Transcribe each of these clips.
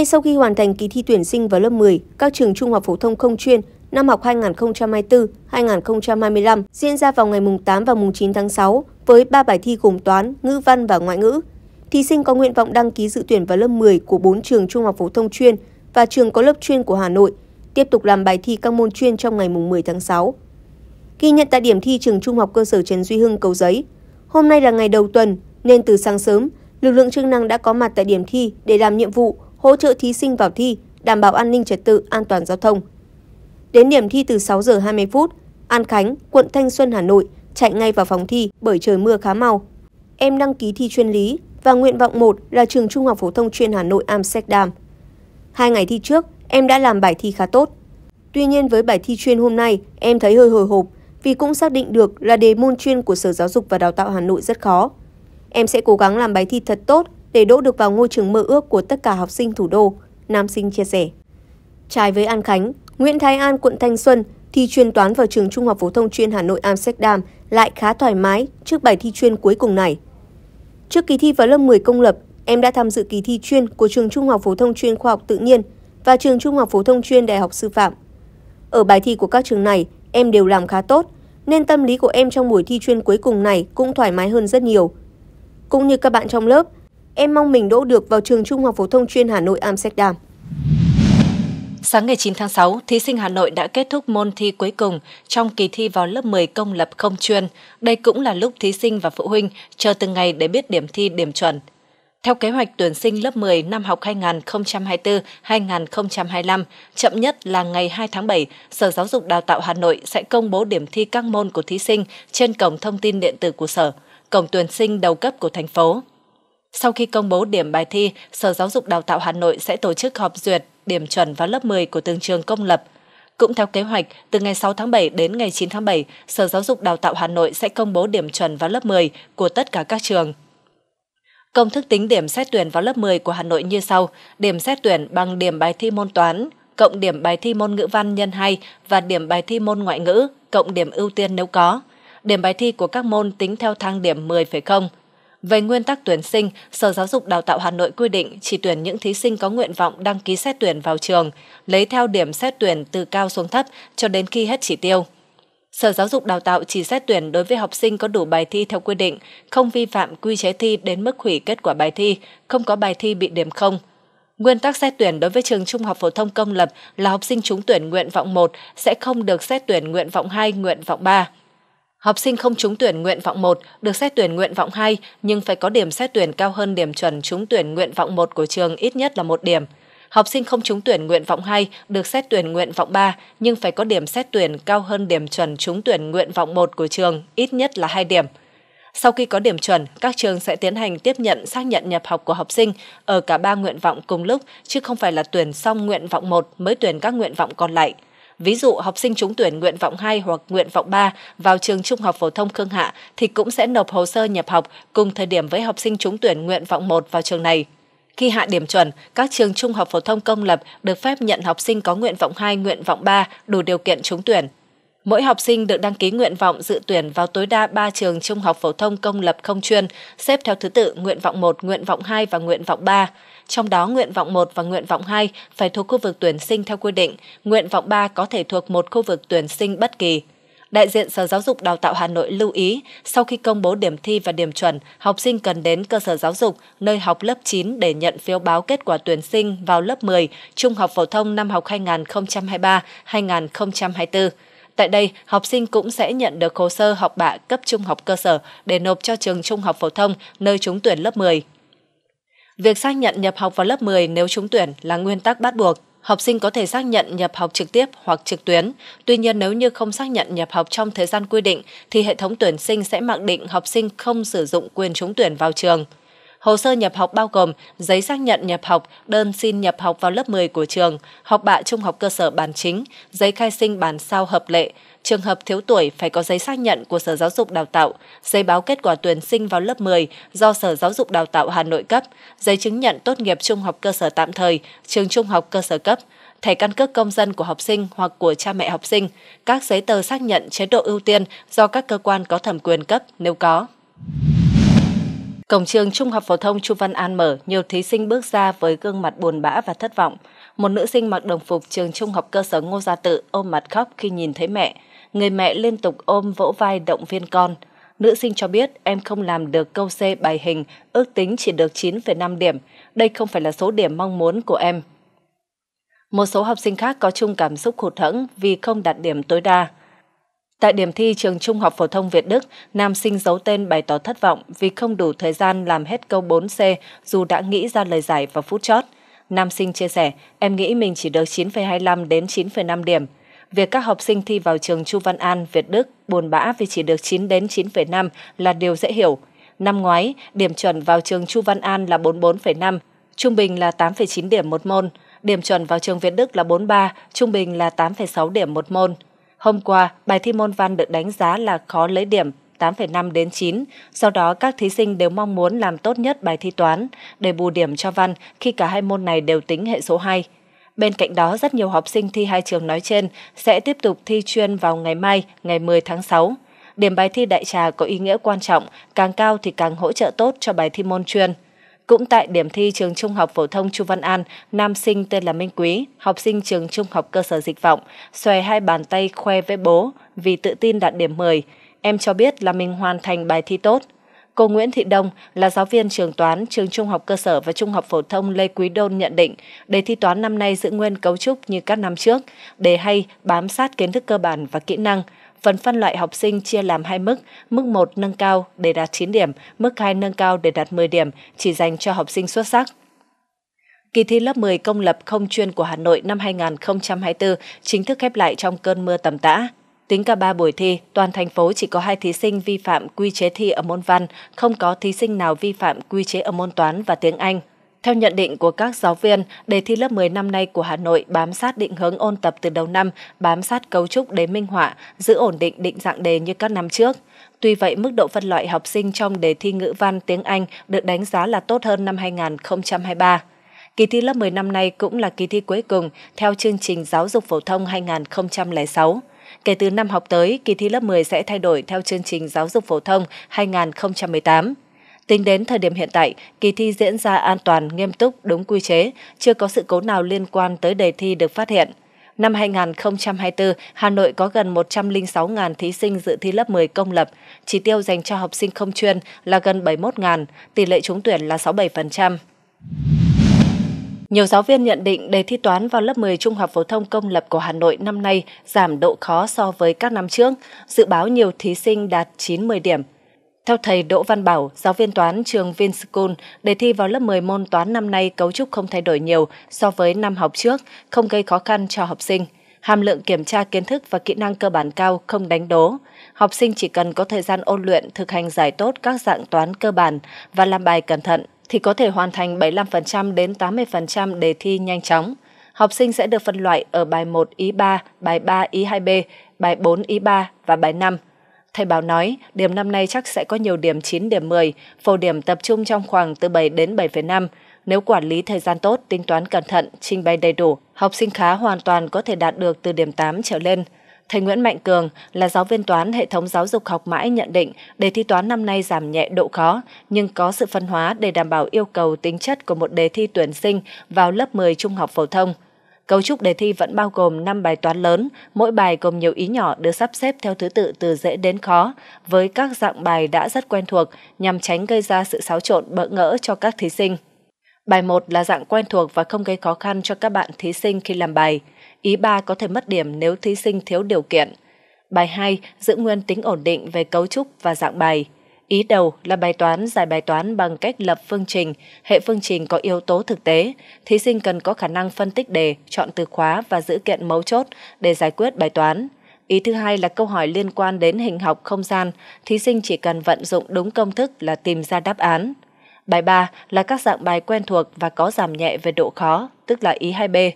Ngay sau khi hoàn thành kỳ thi tuyển sinh vào lớp 10, các trường trung học phổ thông không chuyên năm học 2024-2025 diễn ra vào ngày 8 và 9 tháng 6 với 3 bài thi gồm toán, ngữ văn và ngoại ngữ. Thí sinh có nguyện vọng đăng ký dự tuyển vào lớp 10 của 4 trường trung học phổ thông chuyên và trường có lớp chuyên của Hà Nội, tiếp tục làm bài thi các môn chuyên trong ngày 10 tháng 6. Ghi nhận tại điểm thi trường trung học cơ sở Trần Duy Hưng Cầu Giấy, hôm nay là ngày đầu tuần nên từ sáng sớm, lực lượng chức năng đã có mặt tại điểm thi để làm nhiệm vụ hỗ trợ thí sinh vào thi, đảm bảo an ninh trật tự, an toàn giao thông. Đến điểm thi từ 6 giờ 20 phút, An Khánh, quận Thanh Xuân, Hà Nội chạy ngay vào phòng thi bởi trời mưa khá mau. Em đăng ký thi chuyên lý và nguyện vọng 1 là trường Trung học phổ thông chuyên Hà Nội Amsterdam. Hai ngày thi trước, em đã làm bài thi khá tốt. Tuy nhiên với bài thi chuyên hôm nay, em thấy hơi hồi hộp vì cũng xác định được là đề môn chuyên của Sở Giáo dục và Đào tạo Hà Nội rất khó. Em sẽ cố gắng làm bài thi thật tốt để đỗ được vào ngôi trường mơ ước của tất cả học sinh thủ đô, nam sinh chia sẻ. Trái với An Khánh, Nguyễn Thái An quận Thanh Xuân thi chuyên toán vào trường Trung học phổ thông chuyên Hà Nội Amsterdam lại khá thoải mái trước bài thi chuyên cuối cùng này. Trước kỳ thi vào lớp 10 công lập, em đã tham dự kỳ thi chuyên của trường Trung học phổ thông chuyên khoa học tự nhiên và trường Trung học phổ thông chuyên Đại học sư phạm. Ở bài thi của các trường này, em đều làm khá tốt, nên tâm lý của em trong buổi thi chuyên cuối cùng này cũng thoải mái hơn rất nhiều. Cũng như các bạn trong lớp, em mong mình đỗ được vào trường Trung học phổ thông chuyên Hà Nội Amsterdam. Sáng ngày 9 tháng 6, thí sinh Hà Nội đã kết thúc môn thi cuối cùng trong kỳ thi vào lớp 10 công lập không chuyên. Đây cũng là lúc thí sinh và phụ huynh chờ từng ngày để biết điểm thi điểm chuẩn. Theo kế hoạch tuyển sinh lớp 10 năm học 2024-2025, chậm nhất là ngày 2 tháng 7, Sở Giáo dục Đào tạo Hà Nội sẽ công bố điểm thi các môn của thí sinh trên cổng thông tin điện tử của Sở, cổng tuyển sinh đầu cấp của thành phố. Sau khi công bố điểm bài thi, Sở Giáo dục Đào tạo Hà Nội sẽ tổ chức họp duyệt điểm chuẩn vào lớp 10 của từng trường công lập. Cũng theo kế hoạch, từ ngày 6 tháng 7 đến ngày 9 tháng 7, Sở Giáo dục Đào tạo Hà Nội sẽ công bố điểm chuẩn vào lớp 10 của tất cả các trường. Công thức tính điểm xét tuyển vào lớp 10 của Hà Nội như sau: điểm xét tuyển bằng điểm bài thi môn toán cộng điểm bài thi môn ngữ văn nhân 2 và điểm bài thi môn ngoại ngữ cộng điểm ưu tiên nếu có. Điểm bài thi của các môn tính theo thang điểm 10,0 về nguyên tắc tuyển sinh, Sở Giáo dục Đào tạo Hà Nội quy định chỉ tuyển những thí sinh có nguyện vọng đăng ký xét tuyển vào trường, lấy theo điểm xét tuyển từ cao xuống thấp cho đến khi hết chỉ tiêu. Sở Giáo dục Đào tạo chỉ xét tuyển đối với học sinh có đủ bài thi theo quy định, không vi phạm quy chế thi đến mức hủy kết quả bài thi, không có bài thi bị điểm không. Nguyên tắc xét tuyển đối với trường trung học phổ thông công lập là học sinh trúng tuyển nguyện vọng 1 sẽ không được xét tuyển nguyện vọng 2, nguyện vọng 3. Học sinh không trúng tuyển nguyện vọng 1 được xét tuyển nguyện vọng 2 nhưng phải có điểm xét tuyển cao hơn điểm chuẩn trúng tuyển nguyện vọng 1 của trường ít nhất là một điểm. Học sinh không trúng tuyển nguyện vọng 2 được xét tuyển nguyện vọng 3 nhưng phải có điểm xét tuyển cao hơn điểm chuẩn trúng tuyển nguyện vọng 1 của trường ít nhất là 2 điểm. Sau khi có điểm chuẩn, các trường sẽ tiến hành tiếp nhận xác nhận nhập học của học sinh ở cả ba nguyện vọng cùng lúc, chứ không phải là tuyển xong nguyện vọng 1 mới tuyển các nguyện vọng còn lại – Ví dụ học sinh trúng tuyển nguyện vọng 2 hoặc nguyện vọng 3 vào trường Trung học phổ thông Khương Hạ thì cũng sẽ nộp hồ sơ nhập học cùng thời điểm với học sinh trúng tuyển nguyện vọng 1 vào trường này. Khi hạ điểm chuẩn, các trường trung học phổ thông công lập được phép nhận học sinh có nguyện vọng 2, nguyện vọng 3 đủ điều kiện trúng tuyển. Mỗi học sinh được đăng ký nguyện vọng dự tuyển vào tối đa 3 trường trung học phổ thông công lập không chuyên, xếp theo thứ tự nguyện vọng 1, nguyện vọng 2 và nguyện vọng 3. Trong đó, nguyện vọng 1 và nguyện vọng 2 phải thuộc khu vực tuyển sinh theo quy định, nguyện vọng 3 có thể thuộc một khu vực tuyển sinh bất kỳ. Đại diện Sở Giáo dục Đào tạo Hà Nội lưu ý, sau khi công bố điểm thi và điểm chuẩn, học sinh cần đến cơ sở giáo dục, nơi học lớp 9 để nhận phiếu báo kết quả tuyển sinh vào lớp 10, trung học phổ thông năm học 2023-2024. Tại đây, học sinh cũng sẽ nhận được hồ sơ học bạ cấp trung học cơ sở để nộp cho trường trung học phổ thông nơi trúng tuyển lớp 10. Việc xác nhận nhập học vào lớp 10 nếu trúng tuyển là nguyên tắc bắt buộc. Học sinh có thể xác nhận nhập học trực tiếp hoặc trực tuyến. Tuy nhiên nếu như không xác nhận nhập học trong thời gian quy định thì hệ thống tuyển sinh sẽ mặc định học sinh không sử dụng quyền trúng tuyển vào trường. Hồ sơ nhập học bao gồm giấy xác nhận nhập học, đơn xin nhập học vào lớp 10 của trường, học bạ trung học cơ sở bản chính, giấy khai sinh bản sao hợp lệ, trường hợp thiếu tuổi phải có giấy xác nhận của Sở Giáo dục Đào tạo, giấy báo kết quả tuyển sinh vào lớp 10 do Sở Giáo dục Đào tạo Hà Nội cấp, giấy chứng nhận tốt nghiệp trung học cơ sở tạm thời, trường trung học cơ sở cấp, thẻ căn cước công dân của học sinh hoặc của cha mẹ học sinh, các giấy tờ xác nhận chế độ ưu tiên do các cơ quan có thẩm quyền cấp nếu có. Cổng trường Trung học phổ thông Chu Văn An mở, nhiều thí sinh bước ra với gương mặt buồn bã và thất vọng. Một nữ sinh mặc đồng phục trường Trung học cơ sở Ngô Gia Tự ôm mặt khóc khi nhìn thấy mẹ. Người mẹ liên tục ôm vỗ vai động viên con. Nữ sinh cho biết em không làm được câu C bài hình, ước tính chỉ được 9,5 điểm. Đây không phải là số điểm mong muốn của em. Một số học sinh khác có chung cảm xúc hụt hẫng vì không đạt điểm tối đa. Tại điểm thi trường Trung học phổ thông Việt Đức, nam sinh giấu tên bày tỏ thất vọng vì không đủ thời gian làm hết câu 4C dù đã nghĩ ra lời giải vào phút chót. Nam sinh chia sẻ, em nghĩ mình chỉ được 9,25 đến 9,5 điểm. Việc các học sinh thi vào trường Chu Văn An, Việt Đức buồn bã vì chỉ được 9 đến 9,5 là điều dễ hiểu. Năm ngoái, điểm chuẩn vào trường Chu Văn An là 44,5, trung bình là 8,9 điểm một môn. Điểm chuẩn vào trường Việt Đức là 43, trung bình là 8,6 điểm một môn. Hôm qua, bài thi môn văn được đánh giá là khó lấy điểm 8,5 đến 9. Sau đó, các thí sinh đều mong muốn làm tốt nhất bài thi toán để bù điểm cho văn khi cả hai môn này đều tính hệ số 2. Bên cạnh đó, rất nhiều học sinh thi hai trường nói trên sẽ tiếp tục thi chuyên vào ngày mai, ngày 10 tháng 6. Điểm bài thi đại trà có ý nghĩa quan trọng, càng cao thì càng hỗ trợ tốt cho bài thi môn chuyên. Cũng tại điểm thi trường trung học phổ thông Chu Văn An, nam sinh tên là Minh Quý, học sinh trường trung học cơ sở Dịch Vọng, xòe hai bàn tay khoe với bố vì tự tin đạt điểm 10. Em cho biết là mình hoàn thành bài thi tốt. Cô Nguyễn Thị Đông là giáo viên trường toán trường trung học cơ sở và trung học phổ thông Lê Quý Đôn nhận định đề thi toán năm nay giữ nguyên cấu trúc như các năm trước, đề hay bám sát kiến thức cơ bản và kỹ năng, Phần phân loại học sinh chia làm hai mức, mức 1 nâng cao để đạt 9 điểm, mức 2 nâng cao để đạt 10 điểm, chỉ dành cho học sinh xuất sắc. Kỳ thi lớp 10 công lập không chuyên của Hà Nội năm 2024 chính thức khép lại trong cơn mưa tầm tã. Tính cả 3 buổi thi, toàn thành phố chỉ có 2 thí sinh vi phạm quy chế thi ở môn văn, không có thí sinh nào vi phạm quy chế ở môn toán và tiếng Anh. Theo nhận định của các giáo viên, đề thi lớp 10 năm nay của Hà Nội bám sát định hướng ôn tập từ đầu năm, bám sát cấu trúc đến minh họa, giữ ổn định định dạng đề như các năm trước. Tuy vậy, mức độ phân loại học sinh trong đề thi ngữ văn tiếng Anh được đánh giá là tốt hơn năm 2023. Kỳ thi lớp 10 năm nay cũng là kỳ thi cuối cùng theo chương trình giáo dục phổ thông 2006. Kể từ năm học tới, kỳ thi lớp 10 sẽ thay đổi theo chương trình giáo dục phổ thông 2018. Tính đến thời điểm hiện tại, kỳ thi diễn ra an toàn, nghiêm túc, đúng quy chế, chưa có sự cố nào liên quan tới đề thi được phát hiện. Năm 2024, Hà Nội có gần 106.000 thí sinh dự thi lớp 10 công lập, chỉ tiêu dành cho học sinh không chuyên là gần 71.000, tỷ lệ trúng tuyển là 67%. Nhiều giáo viên nhận định đề thi toán vào lớp 10 trung học phổ thông công lập của Hà Nội năm nay giảm độ khó so với các năm trước, dự báo nhiều thí sinh đạt 90 điểm. Theo thầy Đỗ Văn Bảo, giáo viên toán trường Vinschool, đề thi vào lớp 10 môn toán năm nay cấu trúc không thay đổi nhiều so với năm học trước, không gây khó khăn cho học sinh. Hàm lượng kiểm tra kiến thức và kỹ năng cơ bản cao không đánh đố. Học sinh chỉ cần có thời gian ôn luyện, thực hành giải tốt các dạng toán cơ bản và làm bài cẩn thận thì có thể hoàn thành 75% đến 80% đề thi nhanh chóng. Học sinh sẽ được phân loại ở bài 1 ý 3, bài 3 ý 2B, bài 4 ý 3 và bài 5. Thầy báo nói, điểm năm nay chắc sẽ có nhiều điểm 9 điểm 10, phổ điểm tập trung trong khoảng từ 7 đến 7,5. Nếu quản lý thời gian tốt, tính toán cẩn thận, trình bày đầy đủ, học sinh khá hoàn toàn có thể đạt được từ điểm 8 trở lên. Thầy Nguyễn Mạnh Cường là giáo viên toán hệ thống giáo dục học mãi nhận định đề thi toán năm nay giảm nhẹ độ khó, nhưng có sự phân hóa để đảm bảo yêu cầu tính chất của một đề thi tuyển sinh vào lớp 10 trung học phổ thông. Cấu trúc đề thi vẫn bao gồm 5 bài toán lớn, mỗi bài gồm nhiều ý nhỏ được sắp xếp theo thứ tự từ dễ đến khó, với các dạng bài đã rất quen thuộc nhằm tránh gây ra sự xáo trộn bỡ ngỡ cho các thí sinh. Bài 1 là dạng quen thuộc và không gây khó khăn cho các bạn thí sinh khi làm bài. Ý 3 có thể mất điểm nếu thí sinh thiếu điều kiện. Bài 2 giữ nguyên tính ổn định về cấu trúc và dạng bài. Ý đầu là bài toán giải bài toán bằng cách lập phương trình, hệ phương trình có yếu tố thực tế. Thí sinh cần có khả năng phân tích đề, chọn từ khóa và giữ kiện mấu chốt để giải quyết bài toán. Ý thứ hai là câu hỏi liên quan đến hình học không gian, thí sinh chỉ cần vận dụng đúng công thức là tìm ra đáp án. Bài 3 là các dạng bài quen thuộc và có giảm nhẹ về độ khó, tức là ý 2B.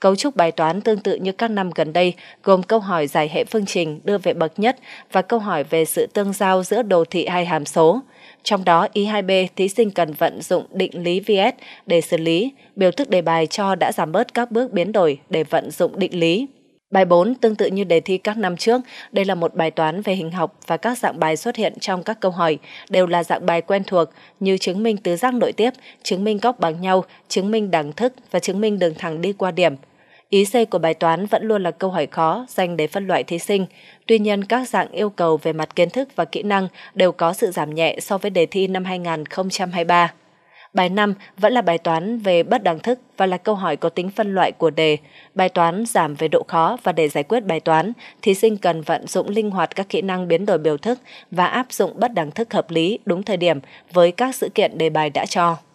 Cấu trúc bài toán tương tự như các năm gần đây, gồm câu hỏi giải hệ phương trình đưa về bậc nhất và câu hỏi về sự tương giao giữa đồ thị hai hàm số. Trong đó, y 2 b thí sinh cần vận dụng định lý VS để xử lý, biểu thức đề bài cho đã giảm bớt các bước biến đổi để vận dụng định lý. Bài 4 tương tự như đề thi các năm trước, đây là một bài toán về hình học và các dạng bài xuất hiện trong các câu hỏi đều là dạng bài quen thuộc như chứng minh tứ giác nội tiếp, chứng minh góc bằng nhau, chứng minh đẳng thức và chứng minh đường thẳng đi qua điểm. Ý C của bài toán vẫn luôn là câu hỏi khó dành để phân loại thí sinh. Tuy nhiên, các dạng yêu cầu về mặt kiến thức và kỹ năng đều có sự giảm nhẹ so với đề thi năm 2023. Bài 5 vẫn là bài toán về bất đẳng thức và là câu hỏi có tính phân loại của đề. Bài toán giảm về độ khó và để giải quyết bài toán, thí sinh cần vận dụng linh hoạt các kỹ năng biến đổi biểu thức và áp dụng bất đẳng thức hợp lý đúng thời điểm với các sự kiện đề bài đã cho.